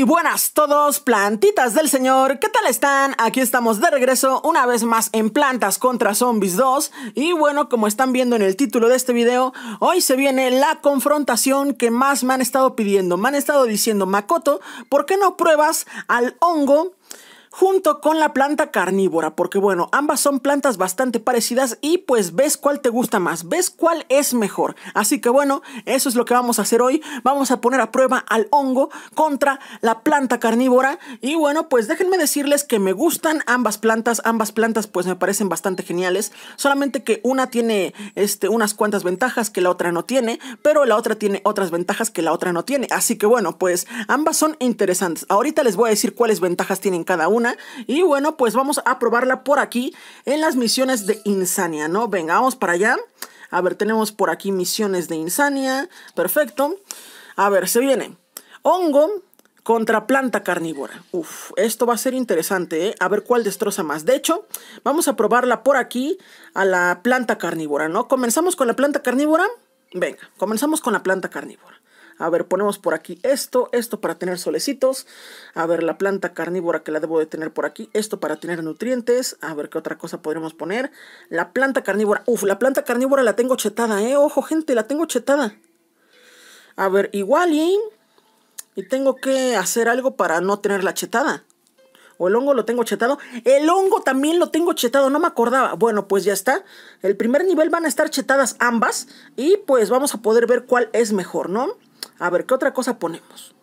Y buenas todos, plantitas del señor, ¿qué tal están? Aquí estamos de regreso una vez más en Plantas contra Zombies 2 y bueno, como están viendo en el título de este video, hoy se viene la confrontación que más me han estado pidiendo, me han estado diciendo, Makoto, ¿por qué no pruebas al hongo junto con la planta carnívora, porque bueno, ambas son plantas bastante parecidas y pues ves cuál te gusta más, ves cuál es mejor. Así que bueno, eso es lo que vamos a hacer hoy. Vamos a poner a prueba al hongo contra la planta carnívora y bueno, pues déjenme decirles que me gustan ambas plantas, ambas plantas pues me parecen bastante geniales, solamente que una tiene este unas cuantas ventajas que la otra no tiene, pero la otra tiene otras ventajas que la otra no tiene. Así que bueno, pues ambas son interesantes. Ahorita les voy a decir cuáles ventajas tienen cada una y bueno, pues vamos a probarla por aquí en las misiones de Insania, ¿no? Venga, vamos para allá. A ver, tenemos por aquí misiones de Insania. Perfecto. A ver, se viene. Hongo contra planta carnívora. Uf, esto va a ser interesante, ¿eh? A ver cuál destroza más. De hecho, vamos a probarla por aquí a la planta carnívora, ¿no? Comenzamos con la planta carnívora. Venga, comenzamos con la planta carnívora. A ver, ponemos por aquí esto, esto para tener solecitos. A ver, la planta carnívora que la debo de tener por aquí. Esto para tener nutrientes. A ver, ¿qué otra cosa podremos poner? La planta carnívora. Uf, la planta carnívora la tengo chetada, ¿eh? Ojo, gente, la tengo chetada. A ver, igual y... Y tengo que hacer algo para no tenerla chetada. O el hongo lo tengo chetado. El hongo también lo tengo chetado, no me acordaba. Bueno, pues ya está. El primer nivel van a estar chetadas ambas. Y pues vamos a poder ver cuál es mejor, ¿no? A ver, ¿qué otra cosa ponemos?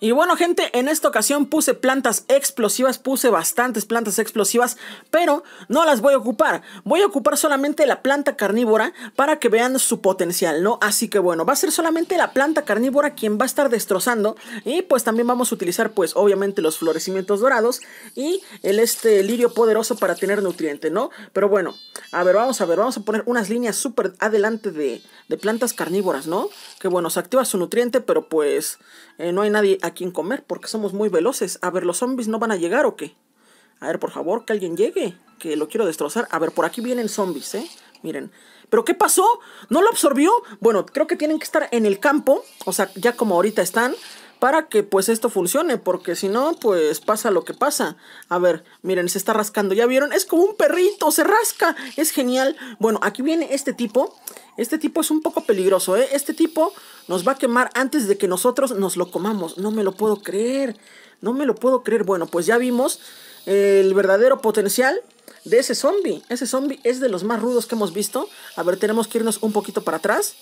Y bueno gente, en esta ocasión puse plantas explosivas, puse bastantes plantas explosivas, pero no las voy a ocupar. Voy a ocupar solamente la planta carnívora para que vean su potencial, ¿no? Así que bueno, va a ser solamente la planta carnívora quien va a estar destrozando y pues también vamos a utilizar pues obviamente los florecimientos dorados y el este lirio poderoso para tener nutriente, ¿no? Pero bueno, a ver, vamos a ver, vamos a poner unas líneas súper adelante de, plantas carnívoras, ¿no? Que bueno, se activa su nutriente, pero pues eh, no hay nadie a quien comer porque somos muy veloces. A ver, los zombies no van a llegar o qué? A ver, por favor, que alguien llegue, que lo quiero destrozar. A ver, por aquí vienen zombies, ¿eh? Miren. ¿Pero qué pasó? ¿No lo absorbió? Bueno, creo que tienen que estar en el campo, o sea, ya como ahorita están para que pues esto funcione, porque si no, pues pasa lo que pasa. A ver, miren, se está rascando, ¿ya vieron? Es como un perrito, se rasca, es genial. Bueno, aquí viene este tipo, este tipo es un poco peligroso, ¿eh? Este tipo nos va a quemar antes de que nosotros nos lo comamos, no me lo puedo creer, no me lo puedo creer. Bueno, pues ya vimos el verdadero potencial de ese zombie. Ese zombie es de los más rudos que hemos visto. A ver, tenemos que irnos un poquito para atrás.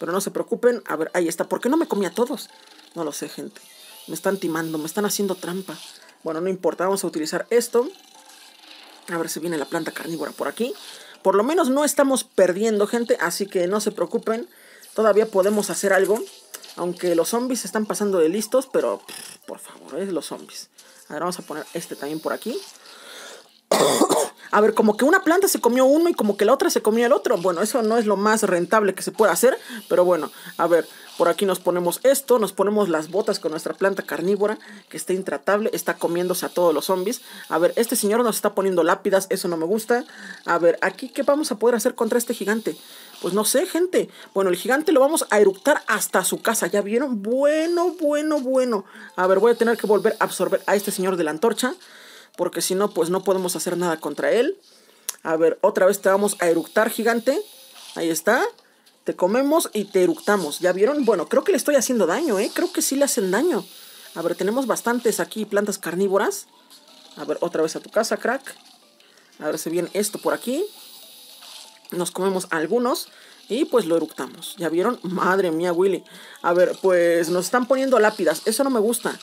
Pero no se preocupen. A ver, ahí está. ¿Por qué no me comí a todos? No lo sé, gente. Me están timando, me están haciendo trampa. Bueno, no importa, vamos a utilizar esto. A ver si viene la planta carnívora por aquí. Por lo menos no estamos perdiendo, gente, así que no se preocupen. Todavía podemos hacer algo. Aunque los zombies están pasando de listos, pero por favor, es eh, los zombies. A ver, vamos a poner este también por aquí. A ver, como que una planta se comió uno y como que la otra se comió el otro. Bueno, eso no es lo más rentable que se pueda hacer, pero bueno, a ver, por aquí nos ponemos esto, nos ponemos las botas con nuestra planta carnívora, que está intratable, está comiéndose a todos los zombies. A ver, este señor nos está poniendo lápidas, eso no me gusta. A ver, aquí, ¿qué vamos a poder hacer contra este gigante? Pues no sé, gente. Bueno, el gigante lo vamos a eructar hasta su casa, ¿ya vieron? Bueno, bueno, bueno. A ver, voy a tener que volver a absorber a este señor de la antorcha porque si no, pues no podemos hacer nada contra él. A ver, otra vez te vamos a eructar, gigante. Ahí está. Te comemos y te eructamos. ¿Ya vieron? Bueno, creo que le estoy haciendo daño, ¿eh? Creo que sí le hacen daño. A ver, tenemos bastantes aquí plantas carnívoras. A ver, otra vez a tu casa, crack. A ver si viene esto por aquí. Nos comemos algunos. Y pues lo eructamos. ¿Ya vieron? Madre mía, Willy. A ver, pues nos están poniendo lápidas. Eso no me gusta.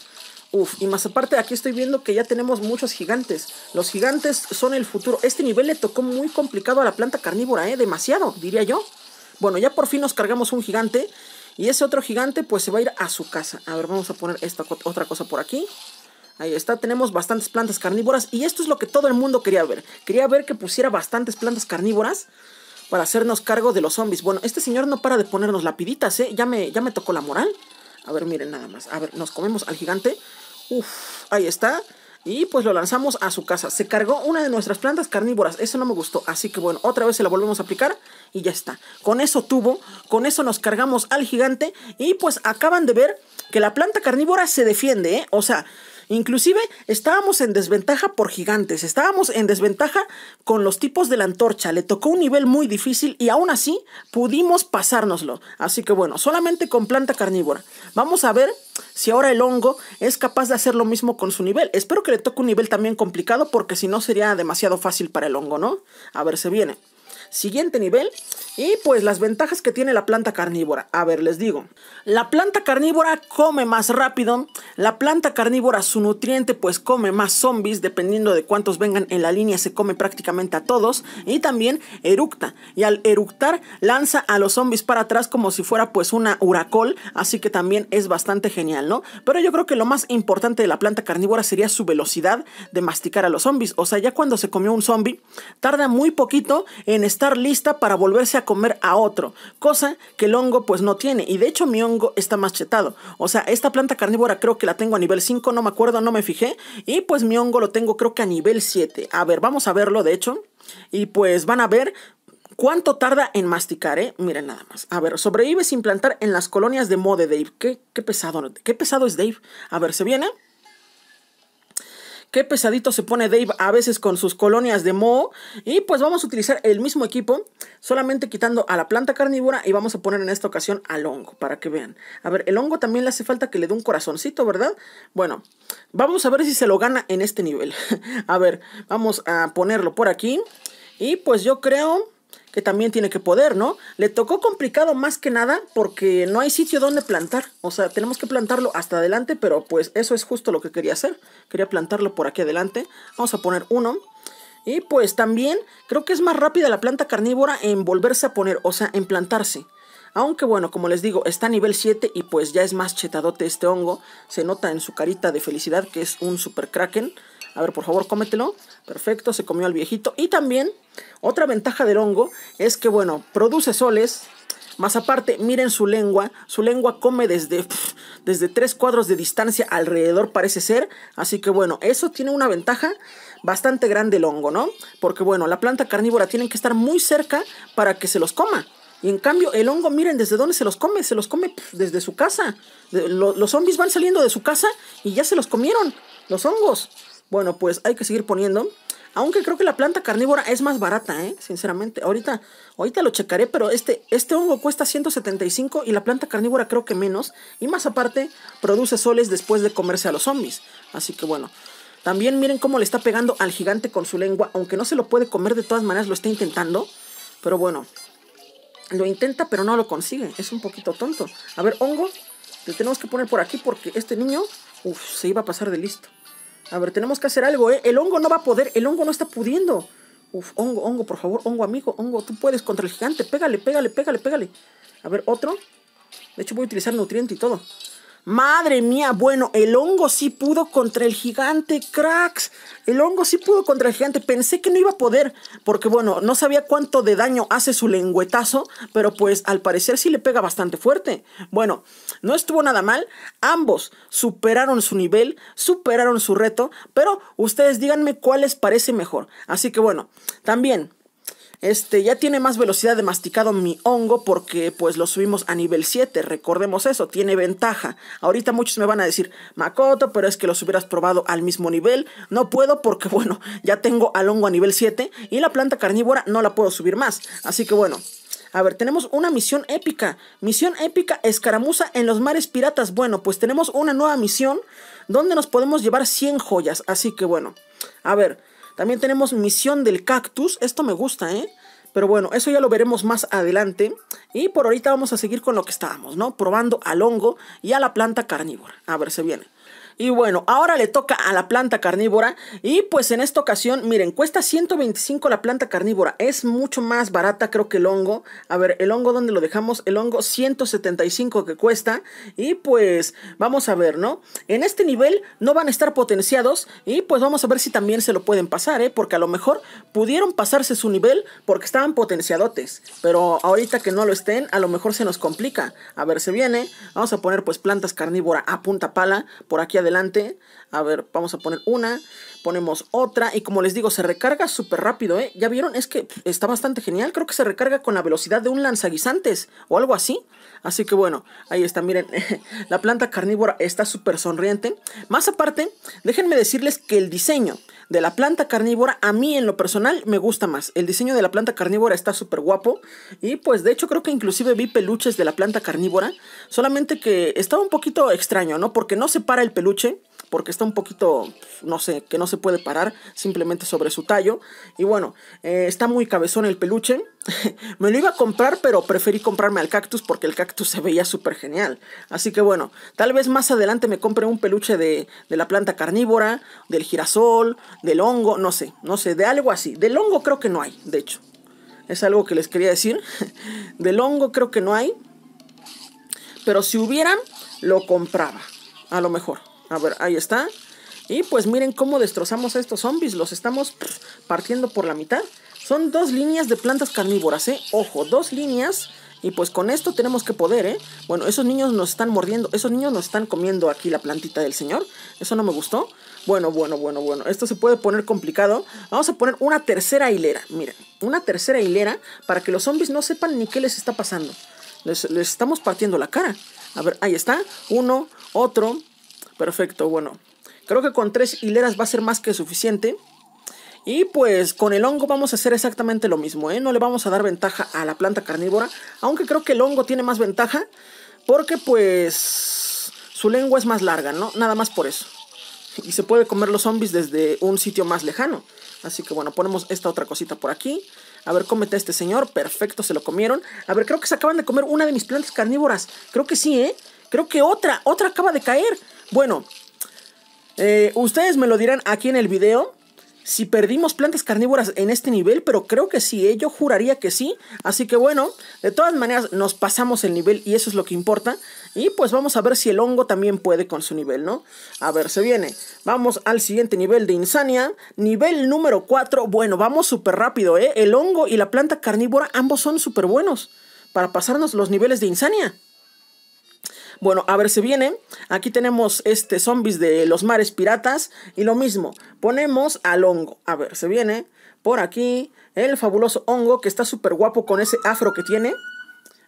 Uf, y más aparte, aquí estoy viendo que ya tenemos muchos gigantes. Los gigantes son el futuro. Este nivel le tocó muy complicado a la planta carnívora, ¿eh? Demasiado, diría yo. Bueno, ya por fin nos cargamos un gigante. Y ese otro gigante, pues se va a ir a su casa. A ver, vamos a poner esta otra cosa por aquí. Ahí está, tenemos bastantes plantas carnívoras. Y esto es lo que todo el mundo quería ver. Quería ver que pusiera bastantes plantas carnívoras para hacernos cargo de los zombies. Bueno, este señor no para de ponernos lapiditas, ¿eh? Ya me, ya me tocó la moral. A ver, miren nada más. A ver, nos comemos al gigante. Uf, ahí está. Y pues lo lanzamos a su casa. Se cargó una de nuestras plantas carnívoras. Eso no me gustó. Así que bueno, otra vez se la volvemos a aplicar y ya está. Con eso tuvo, con eso nos cargamos al gigante. Y pues acaban de ver que la planta carnívora se defiende, ¿eh? O sea, Inclusive estábamos en desventaja por gigantes, estábamos en desventaja con los tipos de la antorcha, le tocó un nivel muy difícil y aún así pudimos pasárnoslo. Así que bueno, solamente con planta carnívora. Vamos a ver si ahora el hongo es capaz de hacer lo mismo con su nivel. Espero que le toque un nivel también complicado porque si no sería demasiado fácil para el hongo, ¿no? A ver, se viene. Siguiente nivel. Y pues las ventajas que tiene la planta carnívora. A ver, les digo. La planta carnívora come más rápido. La planta carnívora, su nutriente, pues come más zombies. Dependiendo de cuántos vengan en la línea, se come prácticamente a todos. Y también eructa. Y al eructar, lanza a los zombies para atrás como si fuera pues una huracol. Así que también es bastante genial, ¿no? Pero yo creo que lo más importante de la planta carnívora sería su velocidad de masticar a los zombies. O sea, ya cuando se comió un zombie, tarda muy poquito en estar lista para volverse a comer a otro, cosa que el hongo pues no tiene. Y de hecho mi hongo está machetado. O sea, esta planta carnívora creo que la tengo a nivel 5, no me acuerdo, no me fijé. Y pues mi hongo lo tengo creo que a nivel 7. A ver, vamos a verlo de hecho. Y pues van a ver, ¿Cuánto tarda en masticar, eh? Miren nada más. A ver, sobrevive sin plantar en las colonias de Mode, Dave. Qué, qué pesado, qué pesado es Dave. A ver, se viene. Qué pesadito se pone Dave a veces con sus colonias de mo. Y pues vamos a utilizar el mismo equipo, solamente quitando a la planta carnívora y vamos a poner en esta ocasión al hongo, para que vean. A ver, el hongo también le hace falta que le dé un corazoncito, ¿verdad? Bueno, vamos a ver si se lo gana en este nivel. a ver, vamos a ponerlo por aquí. Y pues yo creo que también tiene que poder, ¿no? Le tocó complicado más que nada porque no hay sitio donde plantar. O sea, tenemos que plantarlo hasta adelante, pero pues eso es justo lo que quería hacer. Quería plantarlo por aquí adelante. Vamos a poner uno. Y pues también creo que es más rápida la planta carnívora en volverse a poner, o sea, en plantarse. Aunque bueno, como les digo, está a nivel 7 y pues ya es más chetadote este hongo. Se nota en su carita de felicidad que es un super kraken. A ver, por favor, cómetelo. Perfecto, se comió al viejito. Y también, otra ventaja del hongo es que, bueno, produce soles. Más aparte, miren su lengua. Su lengua come desde, desde tres cuadros de distancia alrededor, parece ser. Así que, bueno, eso tiene una ventaja bastante grande el hongo, ¿no? Porque, bueno, la planta carnívora tiene que estar muy cerca para que se los coma. Y en cambio, el hongo, miren, ¿desde dónde se los come? Se los come desde su casa. los zombies van saliendo de su casa y ya se los comieron, los hongos. Bueno, pues hay que seguir poniendo. Aunque creo que la planta carnívora es más barata, ¿eh? Sinceramente. Ahorita, ahorita lo checaré, pero este, este hongo cuesta 175 y la planta carnívora creo que menos. Y más aparte, produce soles después de comerse a los zombies. Así que bueno. También miren cómo le está pegando al gigante con su lengua. Aunque no se lo puede comer, de todas maneras lo está intentando. Pero bueno. Lo intenta, pero no lo consigue. Es un poquito tonto. A ver, hongo. le tenemos que poner por aquí porque este niño... se iba a pasar de listo. A ver, tenemos que hacer algo, ¿eh? El hongo no va a poder, el hongo no está pudiendo. Uf, hongo, hongo, por favor, hongo, amigo, hongo, tú puedes contra el gigante. Pégale, pégale, pégale, pégale. A ver, otro. De hecho, voy a utilizar nutriente y todo. Madre mía, bueno, el hongo sí pudo contra el gigante, cracks. El hongo sí pudo contra el gigante. Pensé que no iba a poder, porque bueno, no sabía cuánto de daño hace su lengüetazo, pero pues al parecer sí le pega bastante fuerte. Bueno, no estuvo nada mal. Ambos superaron su nivel, superaron su reto, pero ustedes díganme cuál les parece mejor. Así que bueno, también este, ya tiene más velocidad de masticado mi hongo porque pues lo subimos a nivel 7, recordemos eso, tiene ventaja. Ahorita muchos me van a decir, Makoto, pero es que los hubieras probado al mismo nivel. No puedo porque bueno, ya tengo al hongo a nivel 7 y la planta carnívora no la puedo subir más. Así que bueno, a ver, tenemos una misión épica. Misión épica escaramuza en los mares piratas. Bueno, pues tenemos una nueva misión donde nos podemos llevar 100 joyas. Así que bueno, a ver. También tenemos Misión del Cactus. Esto me gusta, ¿eh? Pero bueno, eso ya lo veremos más adelante. Y por ahorita vamos a seguir con lo que estábamos, ¿no? Probando al hongo y a la planta carnívora. A ver, se viene. Y bueno, ahora le toca a la planta carnívora. Y pues en esta ocasión, miren, cuesta 125 la planta carnívora. Es mucho más barata creo que el hongo. A ver, el hongo donde lo dejamos, el hongo 175 que cuesta. Y pues vamos a ver, ¿no? En este nivel no van a estar potenciados. Y pues vamos a ver si también se lo pueden pasar, ¿eh? Porque a lo mejor pudieron pasarse su nivel porque estaban potenciadotes. Pero ahorita que no lo estén, a lo mejor se nos complica. A ver, se viene. Vamos a poner pues plantas carnívora a punta pala por aquí a adelante. A ver, vamos a poner una ponemos otra y como les digo, se recarga súper rápido, ¿eh? ¿Ya vieron? Es que está bastante genial, creo que se recarga con la velocidad de un lanzaguisantes o algo así. Así que bueno, ahí está, miren, la planta carnívora está súper sonriente. Más aparte, déjenme decirles que el diseño de la planta carnívora a mí en lo personal me gusta más. El diseño de la planta carnívora está súper guapo y pues de hecho creo que inclusive vi peluches de la planta carnívora, solamente que estaba un poquito extraño, ¿no? Porque no se para el peluche porque está un poquito, no sé, que no se puede parar simplemente sobre su tallo. Y bueno, eh, está muy cabezón el peluche. me lo iba a comprar, pero preferí comprarme al cactus porque el cactus se veía súper genial. Así que bueno, tal vez más adelante me compre un peluche de, de, la planta carnívora, del girasol, del hongo, no sé, no sé, de algo así. Del hongo creo que no hay, de hecho. Es algo que les quería decir. del hongo creo que no hay. Pero si hubieran, lo compraba. A lo mejor. A ver, ahí está. Y pues miren cómo destrozamos a estos zombies. Los estamos partiendo por la mitad. Son dos líneas de plantas carnívoras, ¿eh? Ojo, dos líneas. Y pues con esto tenemos que poder, ¿eh? Bueno, esos niños nos están mordiendo. Esos niños nos están comiendo aquí la plantita del señor. Eso no me gustó. Bueno, bueno, bueno, bueno. Esto se puede poner complicado. Vamos a poner una tercera hilera. Miren, una tercera hilera para que los zombies no sepan ni qué les está pasando. Les, les estamos partiendo la cara. A ver, ahí está. Uno, otro, Perfecto, bueno. Creo que con tres hileras va a ser más que suficiente. Y pues con el hongo vamos a hacer exactamente lo mismo, ¿eh? No le vamos a dar ventaja a la planta carnívora, aunque creo que el hongo tiene más ventaja, porque pues su lengua es más larga, ¿no? Nada más por eso. Y se puede comer los zombies desde un sitio más lejano. Así que bueno, ponemos esta otra cosita por aquí. A ver, cómete este señor. Perfecto, se lo comieron. A ver, creo que se acaban de comer una de mis plantas carnívoras. Creo que sí, ¿eh? Creo que otra, otra acaba de caer. Bueno, eh, ustedes me lo dirán aquí en el video. Si perdimos plantas carnívoras en este nivel, pero creo que sí, ¿eh? yo juraría que sí. Así que bueno, de todas maneras nos pasamos el nivel y eso es lo que importa. Y pues vamos a ver si el hongo también puede con su nivel, ¿no? A ver, se viene. Vamos al siguiente nivel de insania. Nivel número 4. Bueno, vamos súper rápido, ¿eh? El hongo y la planta carnívora ambos son súper buenos para pasarnos los niveles de insania. Bueno, a ver, si viene. Aquí tenemos este zombies de los mares piratas. Y lo mismo, ponemos al hongo. A ver, se viene por aquí el fabuloso hongo que está súper guapo con ese afro que tiene.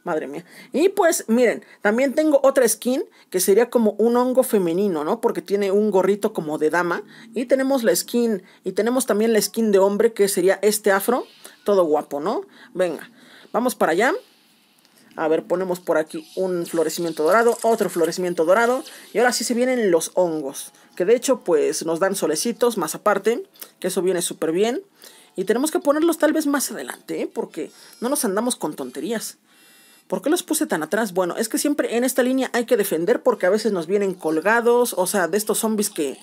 Madre mía. Y pues, miren, también tengo otra skin que sería como un hongo femenino, ¿no? Porque tiene un gorrito como de dama. Y tenemos la skin, y tenemos también la skin de hombre que sería este afro, todo guapo, ¿no? Venga, vamos para allá. A ver, ponemos por aquí un florecimiento dorado, otro florecimiento dorado. Y ahora sí se vienen los hongos, que de hecho pues nos dan solecitos más aparte, que eso viene súper bien. Y tenemos que ponerlos tal vez más adelante, ¿eh? porque no nos andamos con tonterías. ¿Por qué los puse tan atrás? Bueno, es que siempre en esta línea hay que defender porque a veces nos vienen colgados, o sea, de estos zombies que,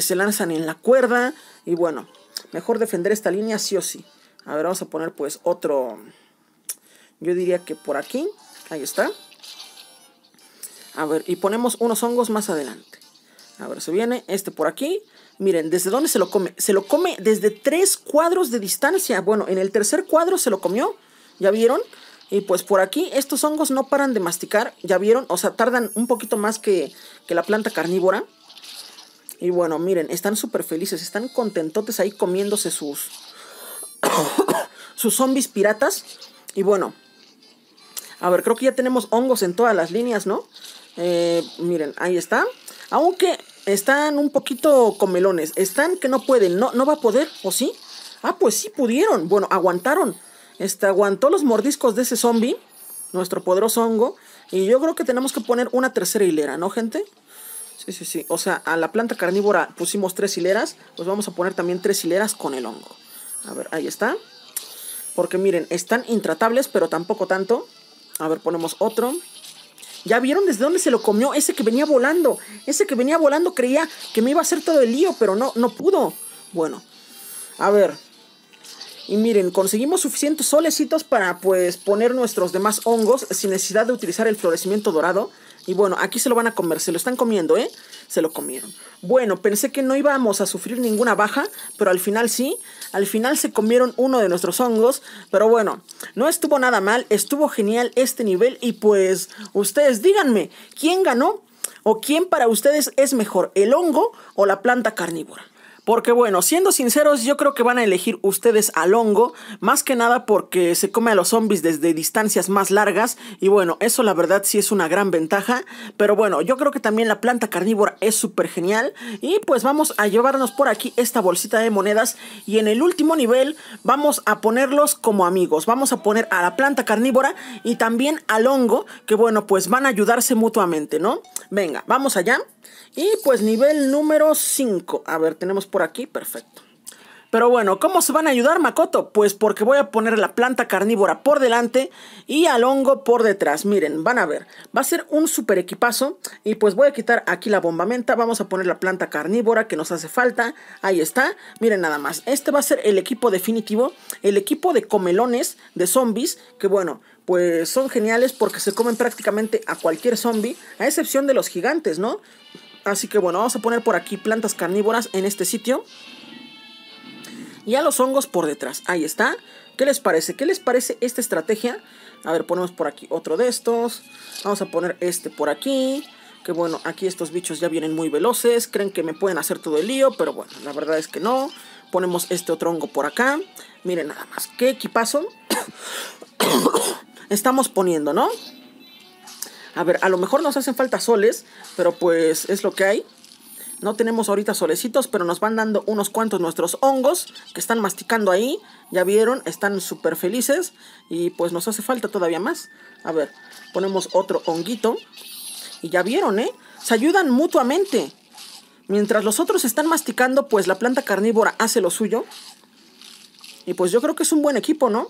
se lanzan en la cuerda. Y bueno, mejor defender esta línea sí o sí. A ver, vamos a poner pues otro... Yo diría que por aquí, ahí está. A ver, y ponemos unos hongos más adelante. A ver, se viene este por aquí. Miren, ¿desde dónde se lo come? Se lo come desde tres cuadros de distancia. Bueno, en el tercer cuadro se lo comió. ¿Ya vieron? Y pues por aquí estos hongos no paran de masticar. ¿Ya vieron? O sea, tardan un poquito más que, que la planta carnívora. Y bueno, miren, están súper felices. Están contentotes ahí comiéndose sus... sus zombies piratas. Y bueno, a ver, creo que ya tenemos hongos en todas las líneas, ¿no? Eh, miren, ahí está. Aunque están un poquito comelones. Están que no pueden. No, no va a poder, ¿o sí? Ah, pues sí pudieron. Bueno, aguantaron. Este, aguantó los mordiscos de ese zombie. Nuestro poderoso hongo. Y yo creo que tenemos que poner una tercera hilera, ¿no, gente? Sí, sí, sí. O sea, a la planta carnívora pusimos tres hileras. Pues vamos a poner también tres hileras con el hongo. A ver, ahí está. Porque miren, están intratables, pero tampoco tanto. A ver, ponemos otro. ¿Ya vieron desde dónde se lo comió? Ese que venía volando. Ese que venía volando creía que me iba a hacer todo el lío, pero no, no pudo. Bueno, a ver. Y miren, conseguimos suficientes solecitos para pues poner nuestros demás hongos sin necesidad de utilizar el florecimiento dorado. Y bueno, aquí se lo van a comer, se lo están comiendo, ¿eh? Se lo comieron. Bueno, pensé que no íbamos a sufrir ninguna baja, pero al final sí. Al final se comieron uno de nuestros hongos, pero bueno, no estuvo nada mal, estuvo genial este nivel y pues ustedes díganme, ¿quién ganó? ¿O quién para ustedes es mejor, el hongo o la planta carnívora? Porque bueno, siendo sinceros, yo creo que van a elegir ustedes al hongo más que nada porque se come a los zombies desde distancias más largas, y bueno, eso la verdad sí es una gran ventaja, pero bueno, yo creo que también la planta carnívora es súper genial, y pues vamos a llevarnos por aquí esta bolsita de monedas, y en el último nivel vamos a ponerlos como amigos, vamos a poner a la planta carnívora y también al hongo, que bueno, pues van a ayudarse mutuamente, ¿no? Venga, vamos allá. Y pues nivel número 5. A ver, tenemos por aquí, perfecto. Pero bueno, ¿cómo se van a ayudar Makoto? Pues porque voy a poner la planta carnívora por delante y al hongo por detrás. Miren, van a ver, va a ser un super equipazo y pues voy a quitar aquí la bombamenta, vamos a poner la planta carnívora que nos hace falta. Ahí está, miren nada más. Este va a ser el equipo definitivo, el equipo de comelones, de zombies, que bueno, pues son geniales porque se comen prácticamente a cualquier zombie, a excepción de los gigantes, ¿no? Así que bueno, vamos a poner por aquí plantas carnívoras en este sitio y a los hongos por detrás. Ahí está. ¿Qué les parece? ¿Qué les parece esta estrategia? A ver, ponemos por aquí otro de estos. Vamos a poner este por aquí. Que bueno, aquí estos bichos ya vienen muy veloces. Creen que me pueden hacer todo el lío, pero bueno, la verdad es que no. Ponemos este otro hongo por acá. Miren nada más, qué equipazo estamos poniendo, ¿no? A ver, a lo mejor nos hacen falta soles, pero pues es lo que hay. No tenemos ahorita solecitos, pero nos van dando unos cuantos nuestros hongos que están masticando ahí. Ya vieron, están súper felices y pues nos hace falta todavía más. A ver, ponemos otro honguito. Y ya vieron, ¿eh? Se ayudan mutuamente. Mientras los otros están masticando, pues la planta carnívora hace lo suyo. Y pues yo creo que es un buen equipo, ¿no?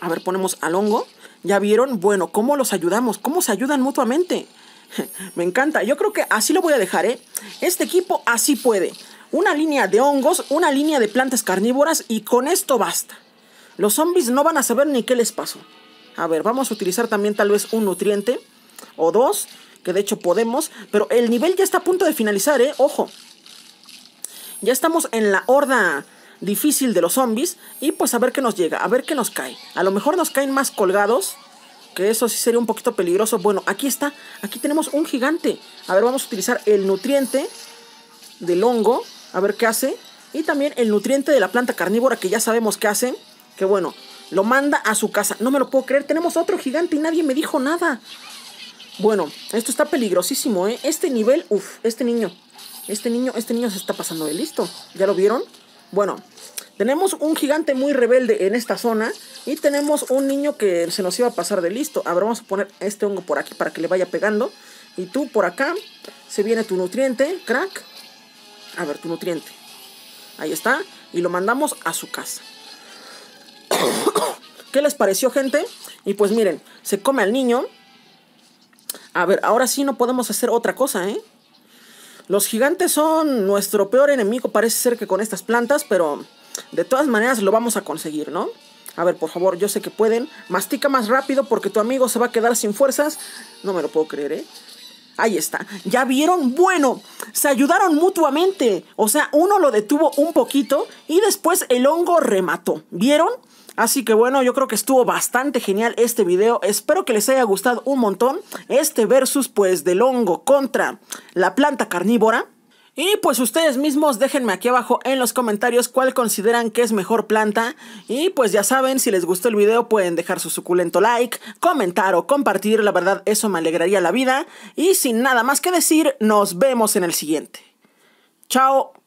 A ver, ponemos al hongo. Ya vieron, bueno, ¿cómo los ayudamos? ¿Cómo se ayudan mutuamente? Me encanta. Yo creo que así lo voy a dejar, ¿eh? Este equipo así puede. Una línea de hongos, una línea de plantas carnívoras y con esto basta. Los zombies no van a saber ni qué les pasó. A ver, vamos a utilizar también tal vez un nutriente o dos, que de hecho podemos, pero el nivel ya está a punto de finalizar, ¿eh? Ojo. Ya estamos en la horda difícil de los zombies y pues a ver qué nos llega, a ver qué nos cae. A lo mejor nos caen más colgados que eso sí sería un poquito peligroso. Bueno, aquí está, aquí tenemos un gigante. A ver, vamos a utilizar el nutriente del hongo, a ver qué hace. Y también el nutriente de la planta carnívora, que ya sabemos qué hace. Que bueno, lo manda a su casa. No me lo puedo creer, tenemos otro gigante y nadie me dijo nada. Bueno, esto está peligrosísimo, ¿eh? Este nivel, Uf, este niño. Este niño, este niño se está pasando de listo. ¿Ya lo vieron? Bueno, tenemos un gigante muy rebelde en esta zona y tenemos un niño que se nos iba a pasar de listo. A ver, vamos a poner este hongo por aquí para que le vaya pegando. Y tú por acá, se viene tu nutriente, crack. A ver, tu nutriente. Ahí está. Y lo mandamos a su casa. ¿Qué les pareció, gente? Y pues miren, se come al niño. A ver, ahora sí no podemos hacer otra cosa, ¿eh? Los gigantes son nuestro peor enemigo, parece ser que con estas plantas, pero de todas maneras lo vamos a conseguir, ¿no? A ver, por favor, yo sé que pueden. Mastica más rápido porque tu amigo se va a quedar sin fuerzas. No me lo puedo creer, ¿eh? Ahí está. ¿Ya vieron? Bueno, se ayudaron mutuamente. O sea, uno lo detuvo un poquito y después el hongo remató. ¿Vieron? Así que bueno, yo creo que estuvo bastante genial este video. Espero que les haya gustado un montón este versus pues del hongo contra la planta carnívora. Y pues ustedes mismos déjenme aquí abajo en los comentarios cuál consideran que es mejor planta. Y pues ya saben, si les gustó el video pueden dejar su suculento like, comentar o compartir, la verdad eso me alegraría la vida. Y sin nada más que decir, nos vemos en el siguiente. Chao.